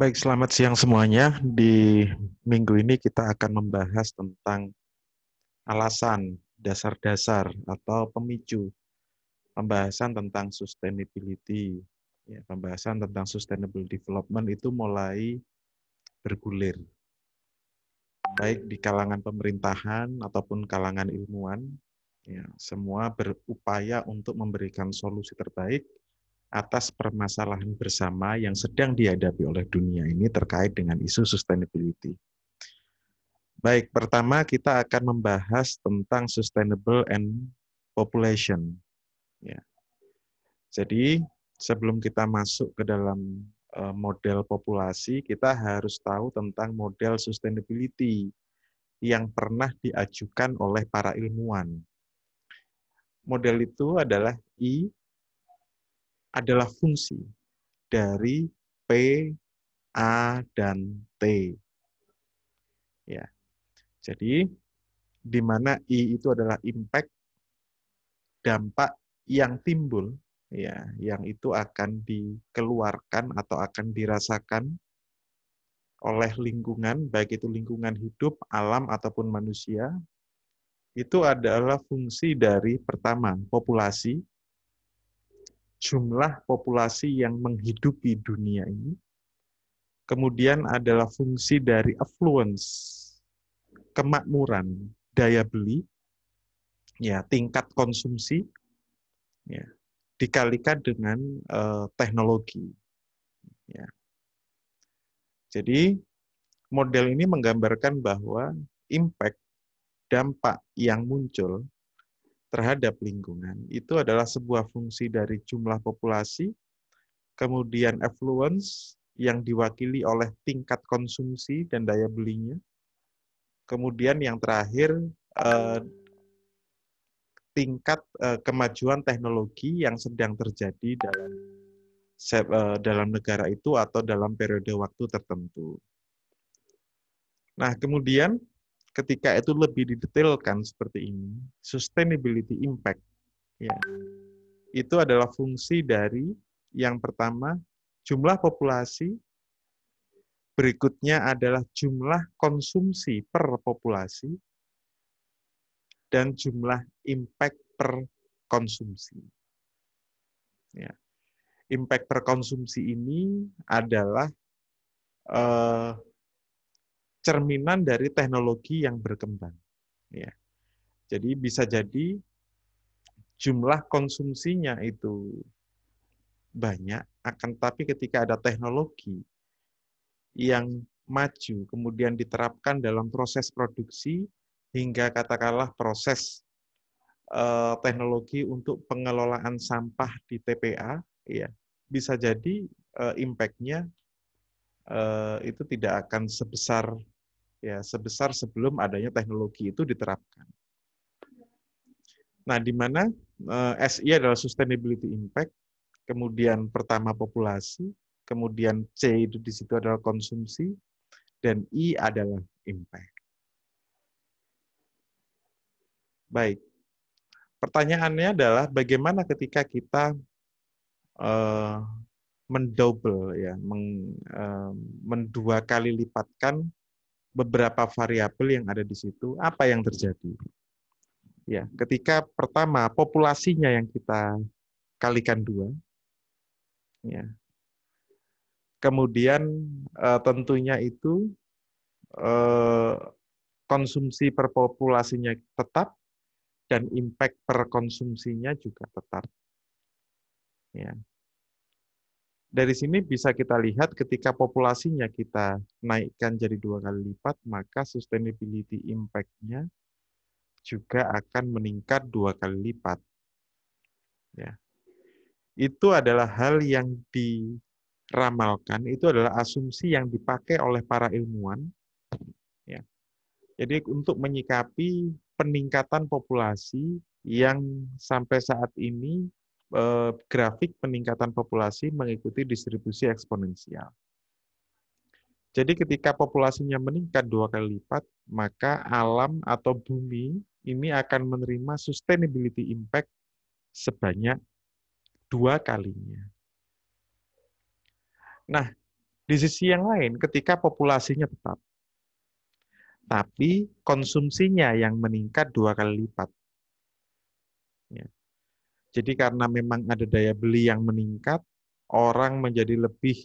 Baik, selamat siang semuanya. Di minggu ini kita akan membahas tentang alasan, dasar-dasar, atau pemicu pembahasan tentang sustainability. Ya, pembahasan tentang sustainable development itu mulai bergulir. Baik di kalangan pemerintahan ataupun kalangan ilmuwan, ya, semua berupaya untuk memberikan solusi terbaik – atas permasalahan bersama yang sedang dihadapi oleh dunia ini terkait dengan isu sustainability. Baik, pertama kita akan membahas tentang sustainable and population. Ya. Jadi sebelum kita masuk ke dalam eh, model populasi, kita harus tahu tentang model sustainability yang pernah diajukan oleh para ilmuwan. Model itu adalah I e adalah fungsi dari P, A, dan T. Ya. Jadi, di mana I itu adalah impact, dampak yang timbul, ya, yang itu akan dikeluarkan atau akan dirasakan oleh lingkungan, baik itu lingkungan hidup, alam, ataupun manusia, itu adalah fungsi dari pertama, populasi, jumlah populasi yang menghidupi dunia ini. Kemudian adalah fungsi dari affluence, kemakmuran, daya beli, ya tingkat konsumsi, ya dikalikan dengan uh, teknologi. Ya. Jadi model ini menggambarkan bahwa impact dampak yang muncul terhadap lingkungan itu adalah sebuah fungsi dari jumlah populasi, kemudian affluence yang diwakili oleh tingkat konsumsi dan daya belinya, kemudian yang terakhir eh, tingkat eh, kemajuan teknologi yang sedang terjadi dalam eh, dalam negara itu atau dalam periode waktu tertentu. Nah, kemudian ketika itu lebih didetailkan seperti ini, sustainability impact. Ya. Itu adalah fungsi dari yang pertama jumlah populasi, berikutnya adalah jumlah konsumsi per populasi, dan jumlah impact per konsumsi. Ya. Impact per konsumsi ini adalah uh, cerminan dari teknologi yang berkembang. Ya. Jadi bisa jadi jumlah konsumsinya itu banyak, akan tapi ketika ada teknologi yang maju kemudian diterapkan dalam proses produksi hingga katakanlah proses eh, teknologi untuk pengelolaan sampah di TPA, ya bisa jadi eh, impact-nya eh, itu tidak akan sebesar ya sebesar sebelum adanya teknologi itu diterapkan. Nah, di mana eh, SI adalah sustainability impact, kemudian pertama populasi, kemudian C itu di situ adalah konsumsi, dan I adalah impact. Baik. Pertanyaannya adalah bagaimana ketika kita eh, mendouble ya, meng, eh, mendua kali lipatkan beberapa variabel yang ada di situ, apa yang terjadi? Ya, ketika pertama populasinya yang kita kalikan dua, ya. Kemudian eh, tentunya itu eh, konsumsi per populasinya tetap dan impact per konsumsinya juga tetap. Ya dari sini bisa kita lihat ketika populasinya kita naikkan jadi dua kali lipat, maka sustainability impact-nya juga akan meningkat dua kali lipat. Ya. Itu adalah hal yang diramalkan, itu adalah asumsi yang dipakai oleh para ilmuwan. Ya. Jadi untuk menyikapi peningkatan populasi yang sampai saat ini Eh, grafik peningkatan populasi mengikuti distribusi eksponensial. Jadi ketika populasinya meningkat dua kali lipat, maka alam atau bumi ini akan menerima sustainability impact sebanyak dua kalinya. Nah, di sisi yang lain, ketika populasinya tetap, tapi konsumsinya yang meningkat dua kali lipat. Ya, jadi karena memang ada daya beli yang meningkat, orang menjadi lebih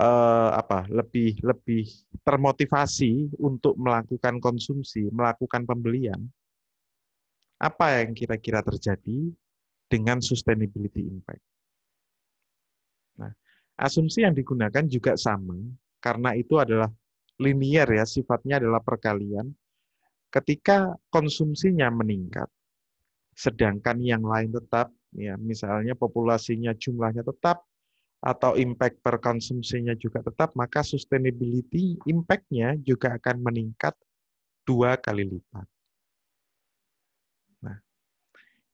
eh, apa? lebih lebih termotivasi untuk melakukan konsumsi, melakukan pembelian. Apa yang kira-kira terjadi dengan sustainability impact? Nah, asumsi yang digunakan juga sama karena itu adalah linear ya, sifatnya adalah perkalian. Ketika konsumsinya meningkat, sedangkan yang lain tetap, ya misalnya populasinya jumlahnya tetap, atau impact per konsumsinya juga tetap, maka sustainability impactnya juga akan meningkat dua kali lipat. Nah,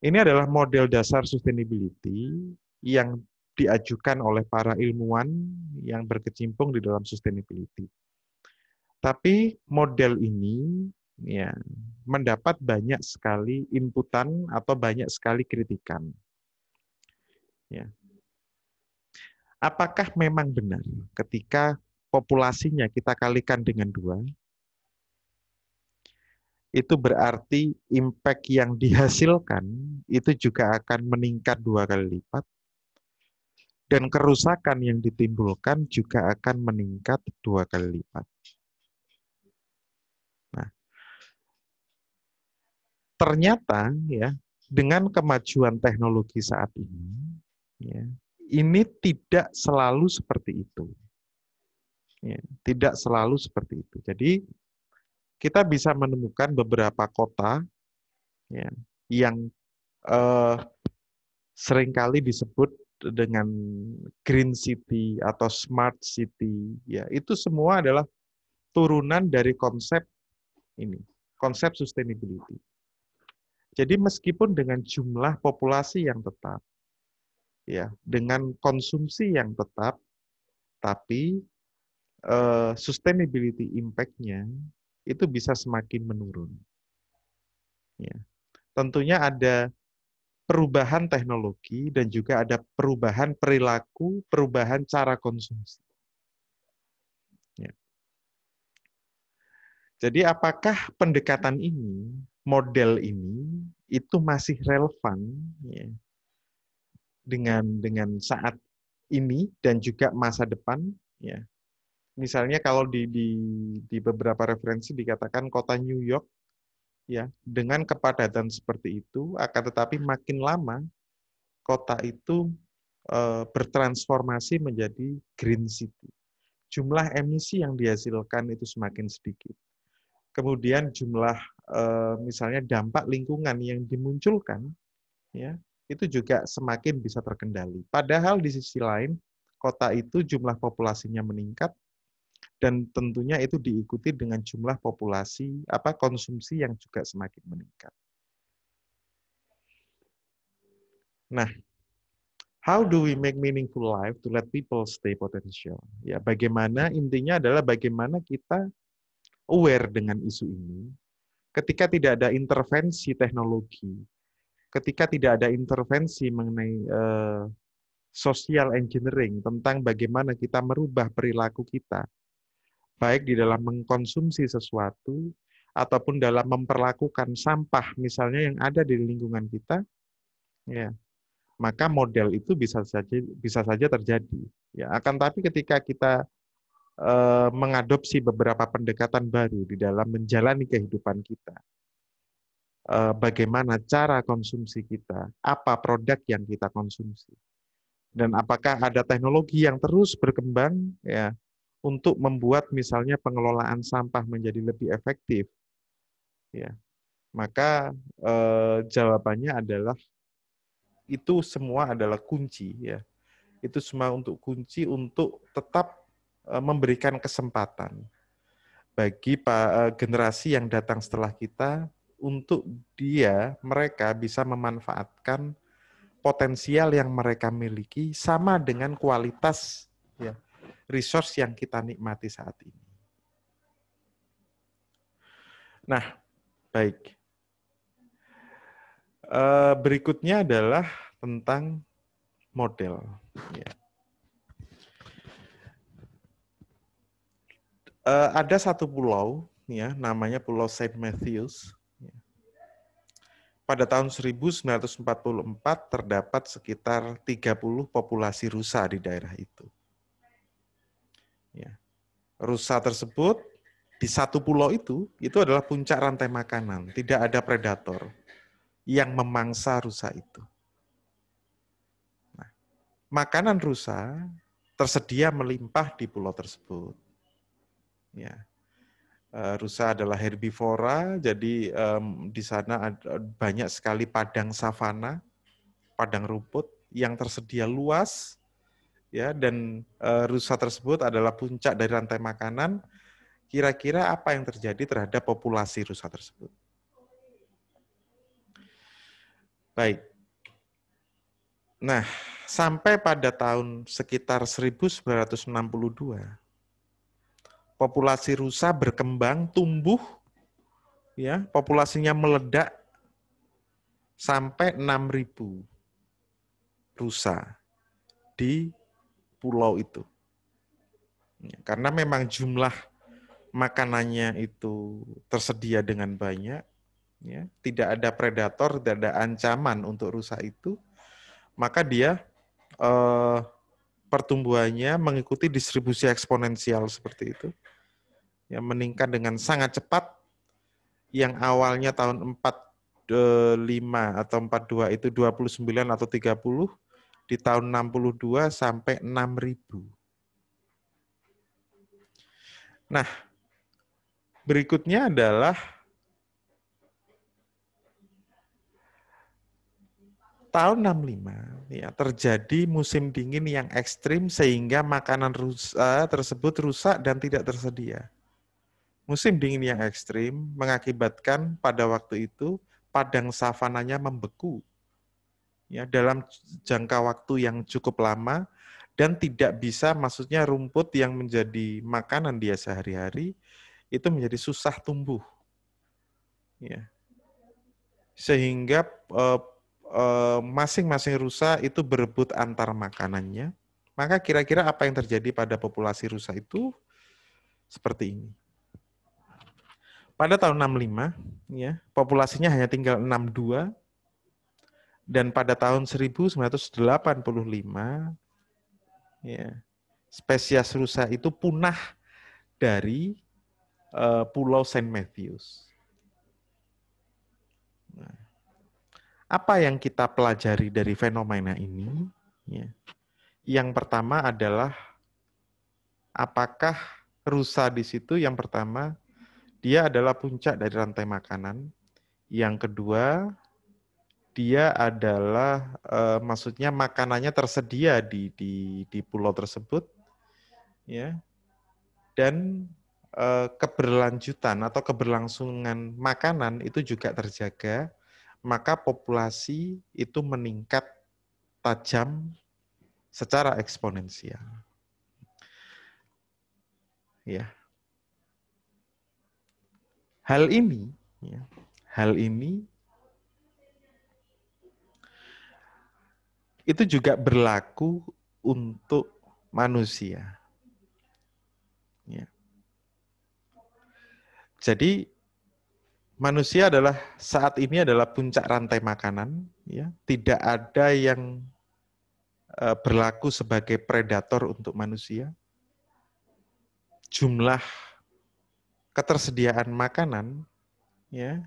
ini adalah model dasar sustainability yang diajukan oleh para ilmuwan yang berkecimpung di dalam sustainability. Tapi model ini ya mendapat banyak sekali inputan atau banyak sekali kritikan. Ya. Apakah memang benar ketika populasinya kita kalikan dengan dua, itu berarti impact yang dihasilkan itu juga akan meningkat dua kali lipat dan kerusakan yang ditimbulkan juga akan meningkat dua kali lipat. ternyata ya dengan kemajuan teknologi saat ini ya, ini tidak selalu seperti itu. Ya, tidak selalu seperti itu. Jadi kita bisa menemukan beberapa kota ya, yang eh, seringkali disebut dengan green city atau smart city. Ya, itu semua adalah turunan dari konsep ini, konsep sustainability. Jadi meskipun dengan jumlah populasi yang tetap, ya, dengan konsumsi yang tetap, tapi uh, sustainability impact-nya itu bisa semakin menurun. Ya. Tentunya ada perubahan teknologi dan juga ada perubahan perilaku, perubahan cara konsumsi. Ya. Jadi apakah pendekatan ini model ini itu masih relevan ya, dengan dengan saat ini dan juga masa depan ya misalnya kalau di, di di beberapa referensi dikatakan kota New York ya dengan kepadatan seperti itu akan tetapi makin lama kota itu e, bertransformasi menjadi green city. Jumlah emisi yang dihasilkan itu semakin sedikit kemudian jumlah eh, misalnya dampak lingkungan yang dimunculkan ya itu juga semakin bisa terkendali. Padahal di sisi lain kota itu jumlah populasinya meningkat dan tentunya itu diikuti dengan jumlah populasi apa konsumsi yang juga semakin meningkat. Nah, how do we make meaningful life to let people stay potential? Ya, bagaimana intinya adalah bagaimana kita aware dengan isu ini, ketika tidak ada intervensi teknologi, ketika tidak ada intervensi mengenai uh, social engineering tentang bagaimana kita merubah perilaku kita, baik di dalam mengkonsumsi sesuatu ataupun dalam memperlakukan sampah misalnya yang ada di lingkungan kita, ya maka model itu bisa saja bisa saja terjadi. Ya akan tapi ketika kita Eh, mengadopsi beberapa pendekatan baru di dalam menjalani kehidupan kita. Eh, bagaimana cara konsumsi kita, apa produk yang kita konsumsi, dan apakah ada teknologi yang terus berkembang ya untuk membuat misalnya pengelolaan sampah menjadi lebih efektif. Ya, maka eh, jawabannya adalah itu semua adalah kunci ya. Itu semua untuk kunci untuk tetap Eh, memberikan kesempatan bagi eh, generasi yang datang setelah kita untuk dia mereka bisa memanfaatkan potensial yang mereka miliki sama dengan kualitas ya resource yang kita nikmati saat ini. Nah, baik. Eh, berikutnya adalah tentang model. Ya. uh, ada satu pulau ya namanya Pulau Saint Matthews. Pada tahun 1944 terdapat sekitar 30 populasi rusa di daerah itu. Ya. Rusa tersebut di satu pulau itu itu adalah puncak rantai makanan, tidak ada predator yang memangsa rusa itu. Nah, makanan rusa tersedia melimpah di pulau tersebut Ya. Eh, rusa adalah herbivora, jadi um, di sana ada banyak sekali padang savana, padang rumput yang tersedia luas, ya. Dan uh, rusa tersebut adalah puncak dari rantai makanan. Kira-kira apa yang terjadi terhadap populasi rusa tersebut? Baik. Nah, sampai pada tahun sekitar 1962, populasi rusa berkembang, tumbuh, ya populasinya meledak sampai 6.000 rusa di pulau itu. Ya, karena memang jumlah makanannya itu tersedia dengan banyak, ya, tidak ada predator, tidak ada ancaman untuk rusa itu, maka dia eh, pertumbuhannya mengikuti distribusi eksponensial seperti itu yang meningkat dengan sangat cepat yang awalnya tahun 45 eh, atau 42 itu 29 atau 30 di tahun 62 sampai 6000. Nah, berikutnya adalah tahun 65 ya terjadi musim dingin yang ekstrim sehingga makanan rusak, eh, tersebut rusak dan tidak tersedia. Musim dingin yang ekstrim mengakibatkan pada waktu itu padang savananya membeku ya dalam jangka waktu yang cukup lama dan tidak bisa maksudnya rumput yang menjadi makanan dia sehari-hari itu menjadi susah tumbuh ya sehingga masing-masing eh, eh, masing-masing rusa itu berebut antar makanannya maka kira-kira apa yang terjadi pada populasi rusa itu seperti ini pada tahun 65, ya, populasinya hanya tinggal 62 dan pada tahun 1985 ya, spesies rusa itu punah dari uh, Pulau Saint Matthews. Nah, apa yang kita pelajari dari fenomena ini? Ya. Yang pertama adalah apakah rusa di situ yang pertama dia adalah puncak dari rantai makanan. Yang kedua, dia adalah eh, maksudnya makanannya tersedia di di di pulau tersebut. Ya. Dan eh, keberlanjutan atau keberlangsungan makanan itu juga terjaga, maka populasi itu meningkat tajam secara eksponensial. Ya. Hal ini, ya, hal ini itu juga berlaku untuk manusia. Ya. Jadi manusia adalah saat ini adalah puncak rantai makanan, ya. Tidak ada yang eh, berlaku sebagai predator untuk manusia. Jumlah ketersediaan makanan ya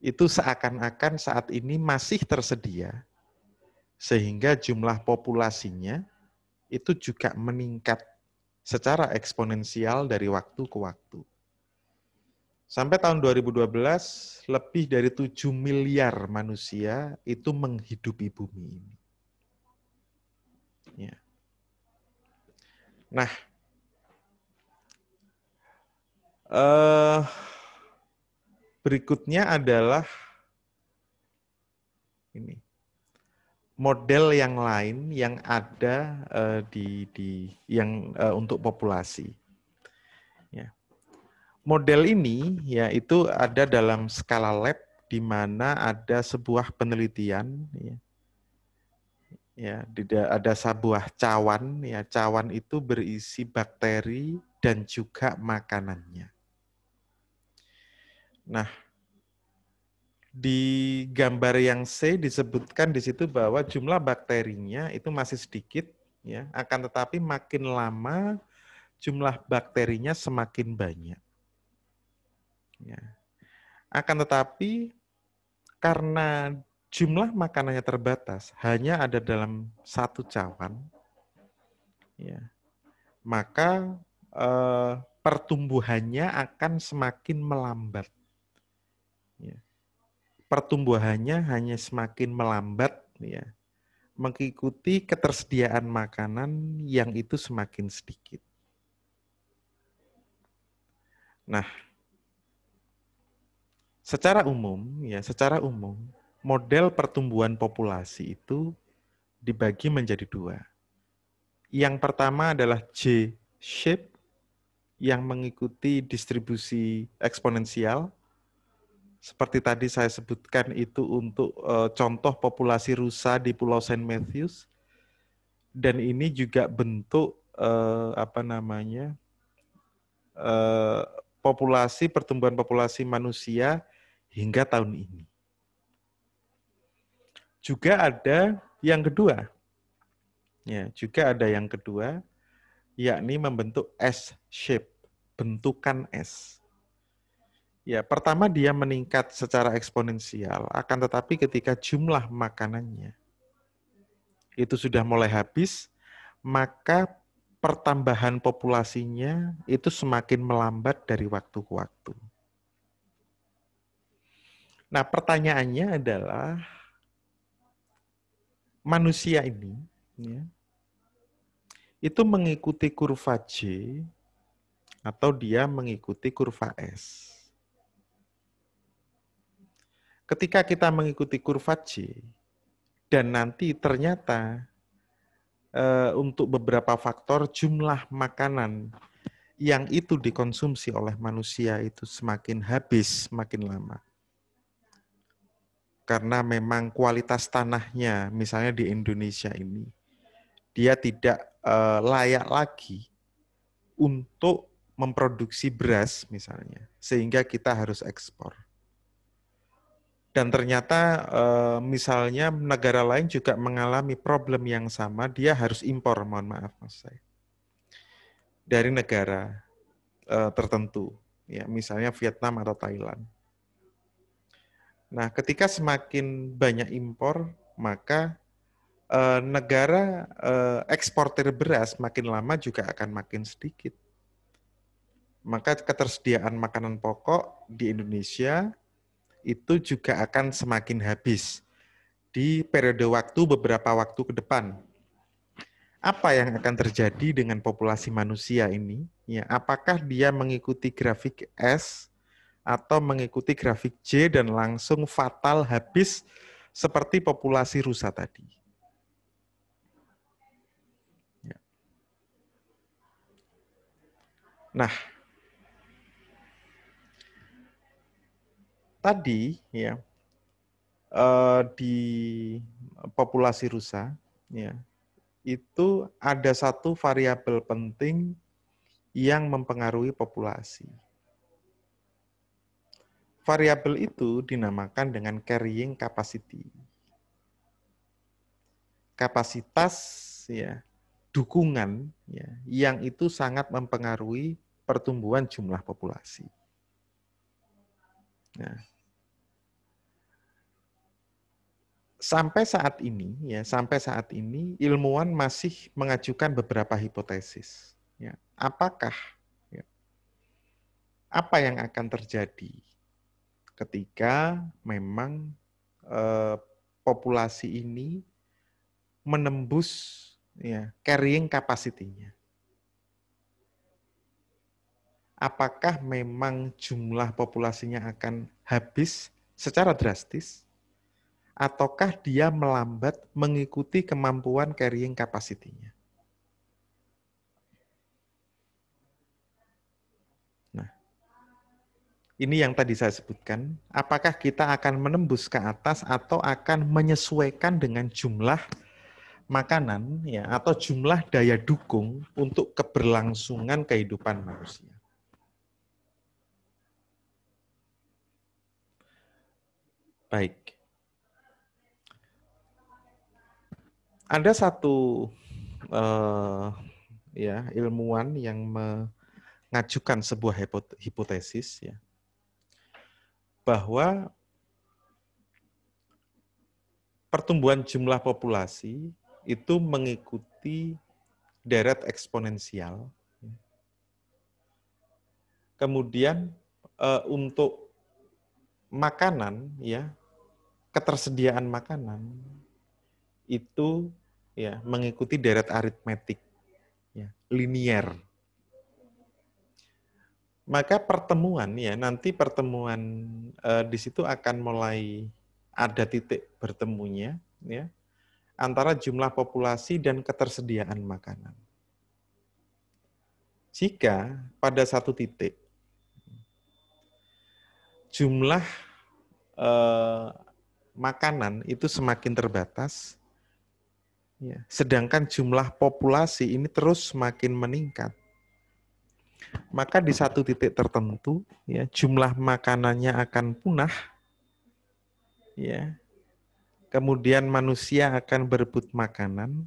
itu seakan-akan saat ini masih tersedia sehingga jumlah populasinya itu juga meningkat secara eksponensial dari waktu ke waktu. Sampai tahun 2012, lebih dari 7 miliar manusia itu menghidupi bumi ini. Ya. Nah, Uh, berikutnya adalah ini model yang lain yang ada uh, di di yang uh, untuk populasi. Ya. Model ini yaitu ada dalam skala lab di mana ada sebuah penelitian ya. Ya, ada sebuah cawan ya. Cawan itu berisi bakteri dan juga makanannya. Nah, di gambar yang C disebutkan di situ bahwa jumlah bakterinya itu masih sedikit ya, akan tetapi makin lama jumlah bakterinya semakin banyak. Ya. Akan tetapi karena jumlah makanannya terbatas, hanya ada dalam satu cawan, ya, maka eh, pertumbuhannya akan semakin melambat pertumbuhannya hanya semakin melambat ya mengikuti ketersediaan makanan yang itu semakin sedikit. Nah, secara umum ya, secara umum model pertumbuhan populasi itu dibagi menjadi dua. Yang pertama adalah J shape yang mengikuti distribusi eksponensial seperti tadi saya sebutkan itu untuk uh, contoh populasi rusa di Pulau Saint Matthews dan ini juga bentuk uh, apa namanya uh, populasi pertumbuhan populasi manusia hingga tahun ini. Juga ada yang kedua, ya juga ada yang kedua, yakni membentuk S shape, bentukan S. Ya, pertama dia meningkat secara eksponensial, akan tetapi ketika jumlah makanannya itu sudah mulai habis, maka pertambahan populasinya itu semakin melambat dari waktu ke waktu. Nah, pertanyaannya adalah manusia ini ya, itu mengikuti kurva J atau dia mengikuti kurva S ketika kita mengikuti kurva C dan nanti ternyata e, untuk beberapa faktor jumlah makanan yang itu dikonsumsi oleh manusia itu semakin habis semakin lama. Karena memang kualitas tanahnya misalnya di Indonesia ini dia tidak e, layak lagi untuk memproduksi beras misalnya sehingga kita harus ekspor dan ternyata eh, misalnya negara lain juga mengalami problem yang sama, dia harus impor, mohon maaf mas saya, dari negara eh, tertentu, ya misalnya Vietnam atau Thailand. Nah, ketika semakin banyak impor, maka eh, negara eksportir beras makin lama juga akan makin sedikit. Maka ketersediaan makanan pokok di Indonesia itu juga akan semakin habis di periode waktu beberapa waktu ke depan. Apa yang akan terjadi dengan populasi manusia ini? Ya, apakah dia mengikuti grafik S atau mengikuti grafik J dan langsung fatal habis seperti populasi rusa tadi? Ya. Nah, tadi ya uh, di populasi rusa ya itu ada satu variabel penting yang mempengaruhi populasi. Variabel itu dinamakan dengan carrying capacity. Kapasitas ya, dukungan ya, yang itu sangat mempengaruhi pertumbuhan jumlah populasi. Nah, sampai saat ini ya sampai saat ini ilmuwan masih mengajukan beberapa hipotesis ya apakah ya, apa yang akan terjadi ketika memang eh, populasi ini menembus ya carrying capacity-nya apakah memang jumlah populasinya akan habis secara drastis ataukah dia melambat mengikuti kemampuan carrying capacity-nya. Nah, ini yang tadi saya sebutkan, apakah kita akan menembus ke atas atau akan menyesuaikan dengan jumlah makanan ya atau jumlah daya dukung untuk keberlangsungan kehidupan manusia. Baik. ada satu uh, ya ilmuwan yang mengajukan sebuah hipotesis ya bahwa pertumbuhan jumlah populasi itu mengikuti deret eksponensial. Ya. Kemudian eh, untuk makanan ya ketersediaan makanan itu ya mengikuti deret aritmetik ya, linier. Maka pertemuan ya nanti pertemuan eh, di situ akan mulai ada titik bertemunya ya antara jumlah populasi dan ketersediaan makanan. Jika pada satu titik jumlah eh, makanan itu semakin terbatas, Ya. Sedangkan jumlah populasi ini terus semakin meningkat. Maka di satu titik tertentu, ya, jumlah makanannya akan punah. Ya. Kemudian manusia akan berebut makanan.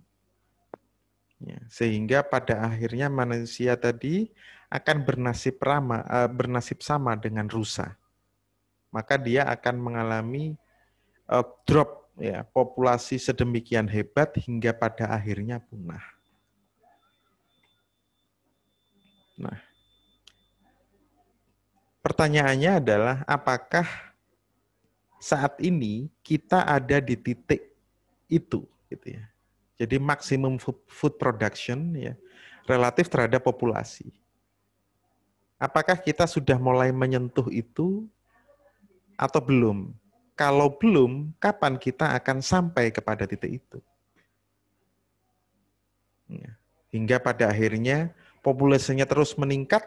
Ya, sehingga pada akhirnya manusia tadi akan bernasib rama, uh, bernasib sama dengan rusa. Maka dia akan mengalami uh, drop Ya. ya populasi sedemikian hebat hingga pada akhirnya punah. Nah, pertanyaannya adalah apakah saat ini kita ada di titik itu gitu ya. Jadi maksimum food production ya relatif terhadap populasi. Apakah kita sudah mulai menyentuh itu atau belum? Kalau belum, kapan kita akan sampai kepada titik itu? Ya. Hingga pada akhirnya populasinya terus meningkat,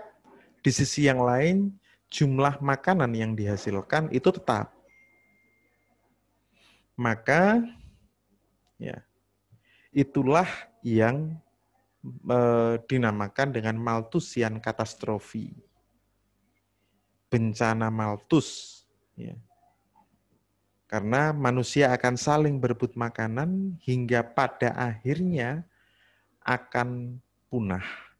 di sisi yang lain jumlah makanan yang dihasilkan itu tetap. Maka ya itulah yang e, dinamakan dengan Malthusian katastrofi. Bencana Malthus ya. Karena manusia akan saling berebut makanan hingga pada akhirnya akan punah.